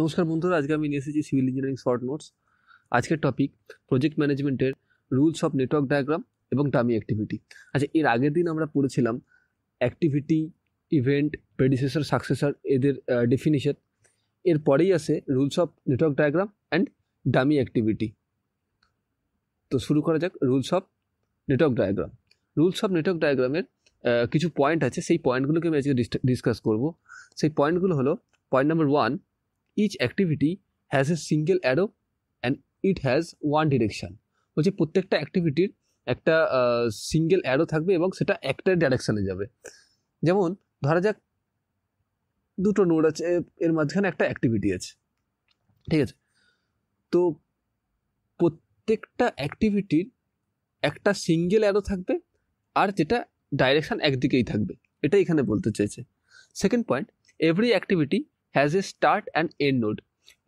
নমস্কার বন্ধুরা আজকে আমি NSC civil engineering short notes আজকের টপিক প্রজেক্ট ম্যানেজমেন্টের রুলস অফ নেটওয়ার্ক ডায়াগ্রাম এবং ডামি অ্যাক্টিভিটি আচ্ছা এর আগের দিন আমরা পড়েছিলাম অ্যাক্টিভিটি ইভেন্ট পেডিসেসর सक्সেসর এদের ডেফিনিশন এরপরই আসে rules of network diagram and dummy activity তো শুরু করা যাক rules of network diagram rules of network ডায়াগ্রামে কিছু পয়েন্ট আছে সেই পয়েন্টগুলোকে আজকে डिस्कस করব সেই পয়েন্টগুলো হলো point number 1 each activity has a single arrow and it has one direction বলছে প্রত্যেকটা অ্যাক্টিভিটির একটা সিঙ্গেল অ্যারো থাকবে এবং সেটা একটা ডাইরেকশানে যাবে যেমন ধরা যাক দুটো নোড আছে এর মাঝখানে একটা অ্যাক্টিভিটি আছে ঠিক আছে তো প্রত্যেকটা অ্যাক্টিভিটির একটা সিঙ্গেল অ্যারো থাকবে আর যেটা ডাইরেকশান একদিকেই থাকবে এটা এখানে বলতে চেয়েছে second point every activity has a start and end node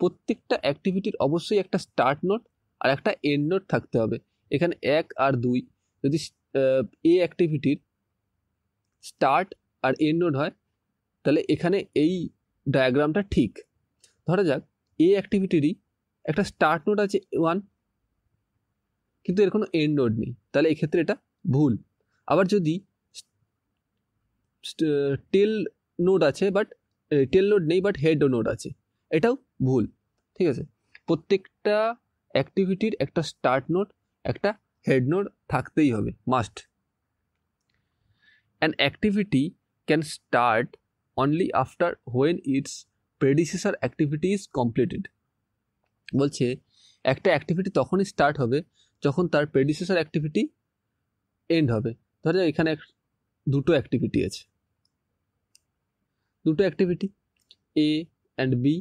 প্রত্যেকটা অ্যাক্টিভিটির অবশ্যই একটা স্টার্ট নোট আর একটা এন্ড নোট থাকতে হবে এখানে এক আর দুই যদি এ অ্যাক্টিভিটির স্টার্ট আর এন্ড নোট হয় তাহলে এখানে এই ডায়াগ্রামটা ঠিক ধরা যাক এ অ্যাক্টিভিটিরই একটা স্টার্ট নোট আছে ওয়ান কিন্তু এর কোনো এন্ড নোট নেই তাহলে এক্ষেত্রে এটা ভুল আবার যদি টেল নোট আছে বাট টেল নোড নেই বাট হেড নোড আছে এটাও ভুল ঠিক আছে প্রত্যেকটা অ্যাক্টিভিটির একটা স্টার্ট নোট একটা হেড নোট থাকতেই হবে must an activity can start only after when its predecessor activity is completed বলছে একটা অ্যাক্টিভিটি তখনই স্টার্ট হবে যখন তার প্রেডিসেসার অ্যাক্টিভিটি এন্ড হবে ধরে এখানে দুটো অ্যাক্টিভিটি আছে দুটো অ্যাক্টিভিটি এ অ্যান্ড বি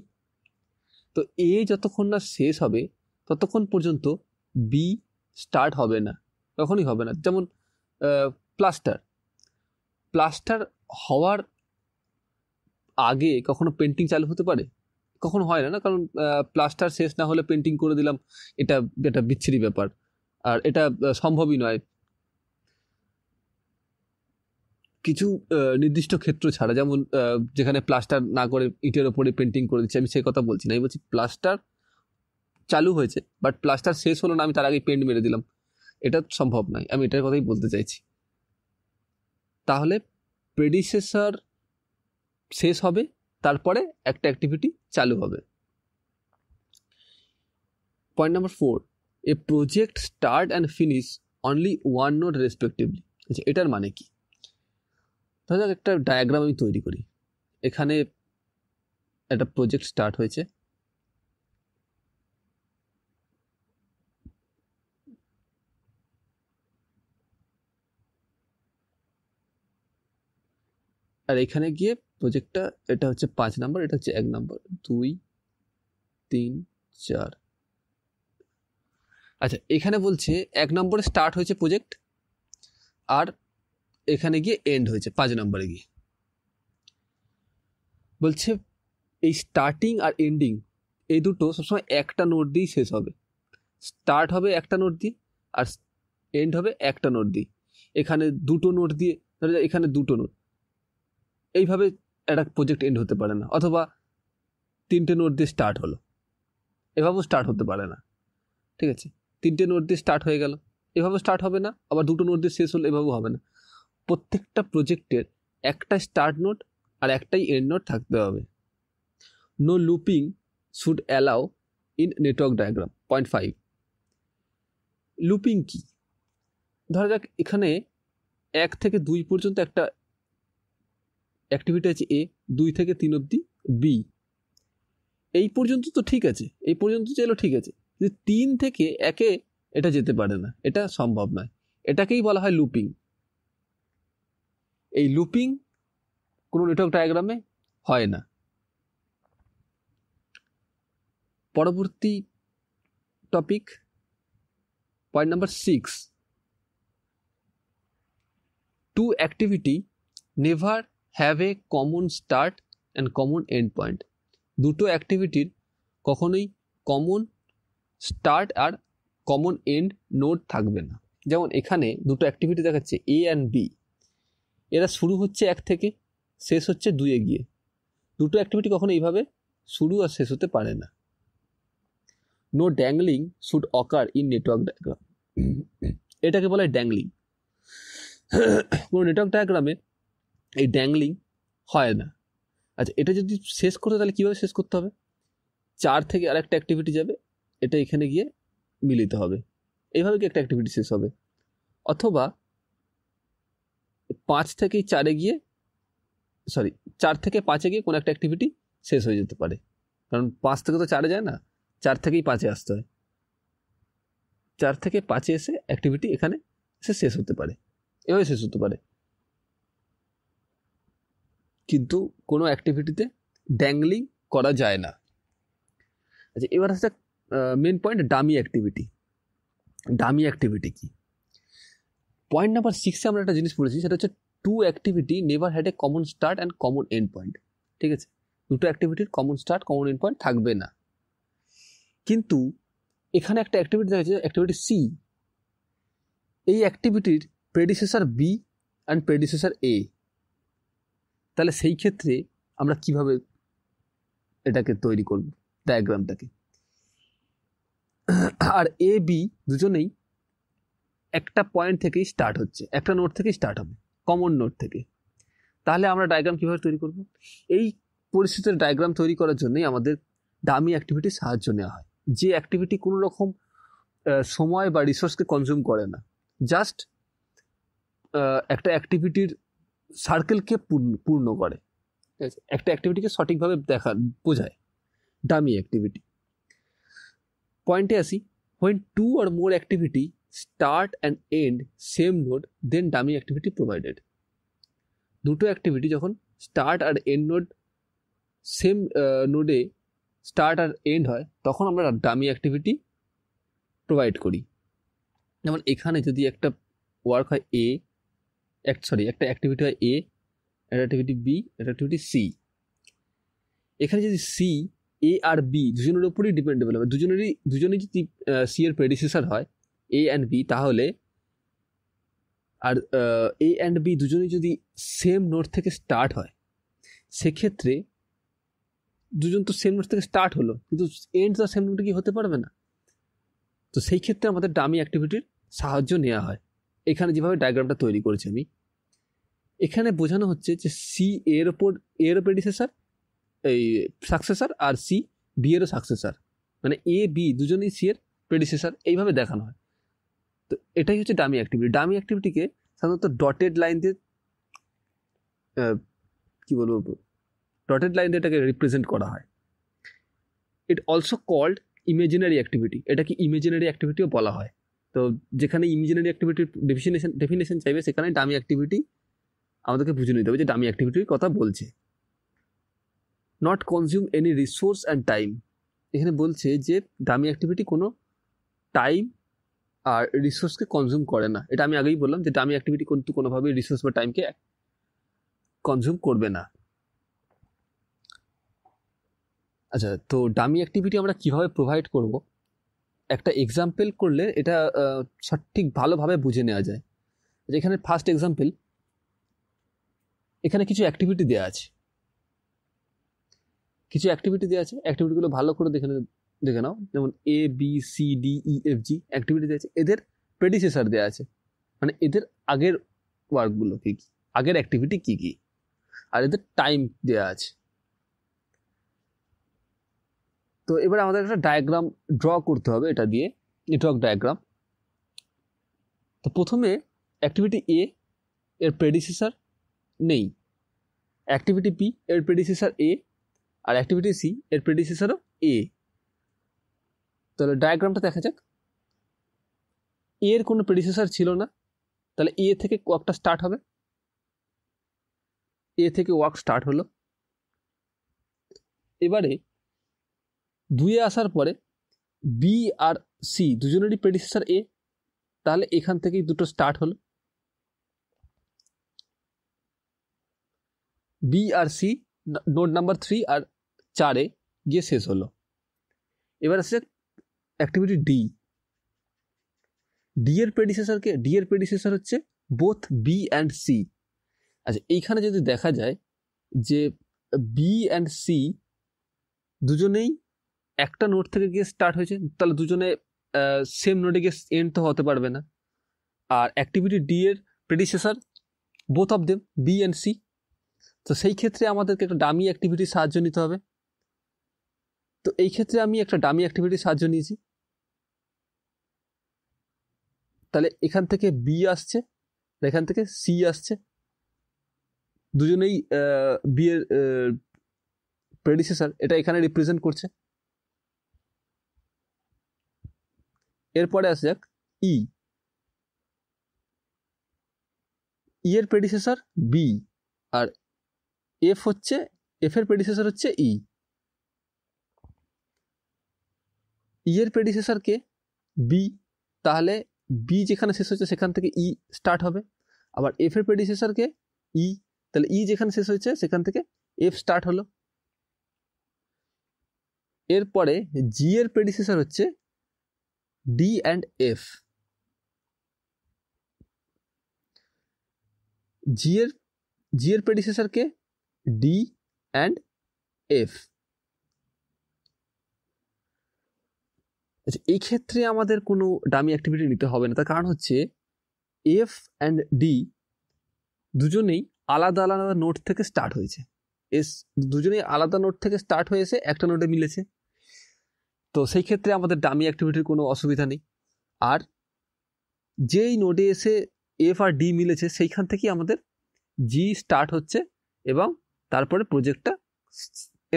তো এ যতক্ষণ না শেষ হবে ততক্ষণ পর্যন্ত বি স্টার্ট হবে না তখনই হবে না যেমন প্লাস্টার প্লাস্টার হওয়ার আগে কখনো পেন্টিং চালু হতে পারে কখনো হয় না না কারণ প্লাস্টার শেষ না হলে পেন্টিং করে দিলাম এটা এটা বিচ্ছিরি ব্যাপার আর এটা সম্ভবই নয় কিছু নির্দিষ্ট ক্ষেত্র ছাড়া যেমন যেখানে প্লাস্টার না করে ইটের ওপরে পেন্টিং করে দিচ্ছি আমি সেই কথা বলছি না আমি বলছি প্লাস্টার চালু হয়েছে বাট প্লাস্টার শেষ হলো না আমি তার আগে পেন্ট মেরে দিলাম এটা সম্ভব নয় আমি এটার কথাই বলতে চাইছি তাহলে প্রেডিসেসর শেষ হবে তারপরে একটা অ্যাক্টিভিটি চালু হবে point number four a project start and finish only one node respectively আচ্ছা এটার মানে কি ধরা যাক একটা ডায়াগ্রাম আমি তৈরি করি এখানে একটা প্রজেক্ট স্টার্ট হয়েছে আর এখানে গিয়ে প্রজেক্টটা এটা হচ্ছে পাঁচ নাম্বার এটা হচ্ছে এক নাম্বার দুই তিন চার আচ্ছা এখানে বলছে এক নম্বরে স্টার্ট হয়েছে প্রজেক্ট আর এখানে গিয়ে এন্ড হয়েছে পাঁচ নম্বরে গিয়ে বলছে এই স্টার্টিং আর এন্ডিং এই দুটো সবসময় একটা নোট দিয়েই শেষ হবে স্টার্ট হবে একটা নোট দিয়ে আর এন্ড হবে একটা নোট দিয়ে এখানে দুটো নোট দিয়ে ধরে এখানে দুটো নোট এইভাবে একটা প্রজেক্ট এন্ড হতে পারে না অথবা তিনটে নোট দিয়ে স্টার্ট হলো এভাবেও স্টার্ট হতে পারে না ঠিক আছে তিনটে নোট দিয়ে স্টার্ট হয়ে গেল এভাবে স্টার্ট হবে না আবার দুটো নোট দিয়ে শেষ হলো এভাবেও হবে না প্রত্যেকটা প্রজেক্টের একটা স্টার্ট নোট আর একটাই এন্ড নোট থাকতে হবে no looping should allow in network diagram point five looping কি ধরা যাক এখানে এক থেকে দুই পর্যন্ত একটা অ্যাক্টিভিটি আছে এ দুই থেকে তিন অবধি বি এই পর্যন্ত তো ঠিক আছে এই পর্যন্ত চাইলেও ঠিক আছে কিন্তু তিন থেকে একে এটা যেতে পারে না এটা সম্ভব নয় এটাকেই বলা হয় লুপিং এই লুপিং কোনো নেটওয়ার্ক ডায়াগ্রামে হয় না পরবর্তী topic point number six two activity never have a common start and common end point দুটো অ্যাক্টিভিটির কখনোই কমন স্টার্ট আর কমন এন্ড নোট থাকবে না যেমন এখানে দুটো অ্যাক্টিভিটি দেখাচ্ছে এ অ্যান্ড বি এরা শুরু হচ্ছে এক থেকে শেষ হচ্ছে দুয়ে গিয়ে দুটো অ্যাক্টিভিটি কখনো এইভাবে শুরু আর শেষ হতে পারে না no dangling should occur in network diagram এটাকে বলা হয় ড্যাংলিং কোনো নেটওয়ার্ক ডায়াগ্রামে এই ড্যাংলিং হয় না আচ্ছা এটা যদি শেষ করতে তাহলে কীভাবে শেষ করতে হবে চার থেকে আরেকটা অ্যাক্টিভিটি যাবে এটা এখানে গিয়ে মিলিত হবে এইভাবে কি একটা অ্যাক্টিভিটি শেষ হবে অথবা পাঁচ থেকে চারে গিয়ে সরি চার থেকে পাঁচে গিয়ে কোনো একটা অ্যাক্টিভিটি শেষ হয়ে যেতে পারে কারণ পাঁচ থেকে তো চারে যায় না চার থেকেই পাঁচে আসতে হয় চার থেকে পাঁচে এসে অ্যাক্টিভিটি এখানে সে শেষ হতে পারে এভাবে শেষ হতে পারে কিন্তু কোনো অ্যাক্টিভিটিতে ড্যাংলিং করা যায় না আচ্ছা এবার আসছে main point dummy activity dummy activity কী পয়েন্ট নাম্বার সিক্সে আমরা একটা জিনিস পড়েছি সেটা হচ্ছে two activity never had a common start and common end point ঠিক আছে দুটো অ্যাক্টিভিটির common start common end point থাকবে না কিন্তু এখানে একটা অ্যাক্টিভিটি দেখা যাচ্ছে অ্যাক্টিভিটি সি এই অ্যাক্টিভিটির প্রেডিসেসার বি অ্যান্ড প্রেডিসেসার এ তাহলে সেই ক্ষেত্রে আমরা কিভাবে এটাকে তৈরি করব ডায়াগ্রামটাকে আর এ বি দুজনেই একটা পয়েন্ট থেকেই স্টার্ট হচ্ছে একটা নোট থেকেই স্টার্ট হবে কমন নোট থেকে তাহলে আমরা ডায়াগ্রাম কীভাবে তৈরি করব এই পরিস্থিতির ডায়াগ্রাম তৈরি করার জন্যই আমাদের দামি অ্যাক্টিভিটি সাহায্য নেওয়া হয় যে অ্যাক্টিভিটি কোনো রকম সময় বা রিসোর্সকে কনজিউম করে না জাস্ট একটা অ্যাক্টিভিটির সার্কেলকে পূর্ণ করে ঠিক আছে একটা অ্যাক্টিভিটিকে সঠিকভাবে দেখা বোঝায় ডামি অ্যাক্টিভিটি পয়েন্টে আসি when two or more activity start and end same node then dummy activity provided দুটো অ্যাক্টিভিটি যখন স্টার্ট আর এন্ড নোড সেম নোডে স্টার্ট আর এন্ড হয় তখন আমরা ডামি অ্যাক্টিভিটি প্রোভাইড করি যেমন এখানে যদি একটা ওয়ার্ক হয় এ এক সরি একটা অ্যাক্টিভিটি হয় এ একটা অ্যাক্টিভিটি বি একটা অ্যাক্টিভিটি সি এখানে যদি সি এ আর বি দুজনের ওপরই ডিপেন্ডেবল হবে দুজনেরই দুজনেই যদি সি এর প্রেডিসেসার হয় এ অ্যান্ড বি তাহলে আর এ অ্যান্ড বি দুজনেই যদি সেম নোট থেকে স্টার্ট হয় সেক্ষেত্রে দুজন তো সেম নোট থেকে স্টার্ট হলো কিন্তু এন্ড আর সেম নোট কি হতে পারবে না তো সেই ক্ষেত্রে আমাদের ডামি অ্যাক্টিভিটির সাহায্য নেওয়া হয় এখানে যেভাবে ডায়াগ্রামটা তৈরি করেছি আমি এখানে বোঝানো হচ্ছে যে সি এর ওপর এর প্রেডিসেসার এই সাকসেসার আর সি বি এরও সাকসেসার মানে এ বি দুজনেই সি এর প্রেডিসেসার এইভাবে দেখানো হয় তো এটাই হচ্ছে ডামি অ্যাক্টিভিটি ডামি অ্যাক্টিভিটিকে সাধারণত ডটেড লাইন দিয়ে কী বলবো ডটেড লাইন দিয়ে এটাকে রিপ্রেজেন্ট করা হয় it also called imaginary activity এটাকে ইমেজিনারি অ্যাক্টিভিটিও বলা হয় তো যেখানে ইমেজিনারি অ্যাক্টিভিটির ডেফিনেশন ডেফিনেশন চাইবে সেখানে ডামি অ্যাক্টিভিটি আমাদেরকে বুঝে নিতে হবে যে ডামি অ্যাক্টিভিটির কথা বলছে not consume any resource and time এখানে বলছে যে ডামি অ্যাক্টিভিটি কোনো টাইম আর রিসোর্সকে কনজিউম করে না এটা আমি আগেই বললাম যে ডামি অ্যাক্টিভিটি কিন্তু কোনোভাবেই রিসোর্স বা টাইমকে কনজিউম করবে না আচ্ছা তো ডামি অ্যাক্টিভিটি আমরা কিভাবে প্রোভাইড করব একটা এক্সাম্পল করলে এটা সঠিক ভালোভাবে বুঝে নেওয়া যায় আচ্ছা, এখানে ফার্স্ট এক্সাম্পল এখানে কিছু অ্যাক্টিভিটি দেওয়া আছে কিছু অ্যাক্টিভিটি দেওয়া আছে অ্যাক্টিভিটিগুলো ভালো করে দেখে দেখে নাও যেমন A B C D E F G activity দেওয়া আছে এদের প্রেডিসেসার দেওয়া আছে মানে এদের আগের ওয়ার্কগুলো কী কী আগের অ্যাক্টিভিটি কী কী আর এদের টাইম দেওয়া আছে তো এবার আমাদের একটা ডায়াগ্রাম ড্র করতে হবে এটা দিয়ে নেটওয়ার্ক ডায়াগ্রাম তো প্রথমে অ্যাক্টিভিটি এ এর প্রেডিসেসার নেই অ্যাক্টিভিটি পি এর প্রেডিসেসার এ আর অ্যাক্টিভিটি সি এর প্রেডিসেসারও এ তাহলে ডায়াগ্রামটা দেখা যাক এর কোনো প্রেডিসেসার ছিল না তাহলে এ থেকে ওয়ার্কটা স্টার্ট হবে এ থেকে ওয়ার্ক স্টার্ট হলো এবারে দুয়ে আসার পরে বি আর সি দুজনেরই প্রেডিসেসার এ তাহলে এখান থেকেই দুটো স্টার্ট হলো বি আর সি নোট নাম্বার থ্রি আর চারে গিয়ে শেষ হলো এবার আসছে অ্যাকটিভিটি ডি ডি এর প্রিডেসসর কে ডি এর প্রিডেসসর হচ্ছে বোথ বি এন্ড সি আচ্ছা এইখানে যদি দেখা যায় যে বি এন্ড সি দুজনেই একটা নোড থেকে গে স্টার্ট হয়েছে তাহলে দুজনেই सेम নোডে গে এন্ড তো হতে পারবে না আর অ্যাকটিভিটি ডি এর predecessor both of them B and C তো সেই ক্ষেত্রে আমাদের একটা ডামি অ্যাকটিভিটি সাজজ নিতে হবে তো এই ক্ষেত্রে আমি একটা ডামি অ্যাকটিভিটি সাজজ নিয়েছি তাহলে এখান থেকে বি আসছে এখান থেকে সি আসছে দুজনেই বিয়ের প্রেডিসেসার এটা এখানে রিপ্রেজেন্ট করছে এরপরে আসে যাক ই e। ই e এর প্রেডিসেসার বি আর এফ হচ্ছে এফ এর প্রেডিসেসার হচ্ছে ই e। ই এর প্রেডিসেসার কে বি তাহলে বি যেখানে শেষ হয়েছে সেখান থেকে ই e স্টার্ট হবে আবার এফ এর প্রেডিসেসারকে ই e, তাহলে ই e যেখানে শেষ হয়েছে সেখান থেকে এফ স্টার্ট হলো এরপরে জি এর প্রেডিসেসার হচ্ছে ডি অ্যান্ড এফ জি এর জি এর প্রেডিসেসারকে ডি অ্যান্ড এফ আচ্ছা এই ক্ষেত্রে আমাদের কোনো ডামি অ্যাক্টিভিটি নিতে হবে না তার কারণ হচ্ছে এফ অ্যান্ড ডি দুজনেই আলাদা আলাদা নোট থেকে স্টার্ট হয়েছে এস দুজনেই আলাদা নোট থেকে স্টার্ট হয়েছে একটা নোটে মিলেছে তো সেই ক্ষেত্রে আমাদের ডামি অ্যাক্টিভিটির কোনো অসুবিধা নেই আর যেই নোটে এসে এফ আর ডি মিলেছে সেইখান থেকেই আমাদের জি স্টার্ট হচ্ছে এবং তারপরে প্রজেক্টটা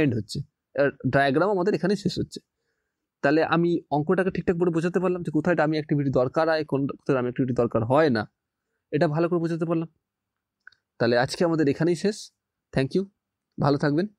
এন্ড হচ্ছে ডায়াগ্রাম আমাদের এখানে শেষ হচ্ছে তাহলে আমি অঙ্কটাকে ঠিকঠাক করে বোঝাতে পারলাম যে কোথায় আমি অ্যাক্টিভিটি দরকার হয় কোন আমি অ্যাক্টিভিটি দরকার হয় না এটা ভালো করে বোঝাতে পারলাম তাহলে আজকে আমাদের এখানেই শেষ থ্যাংক ইউ ভালো থাকবেন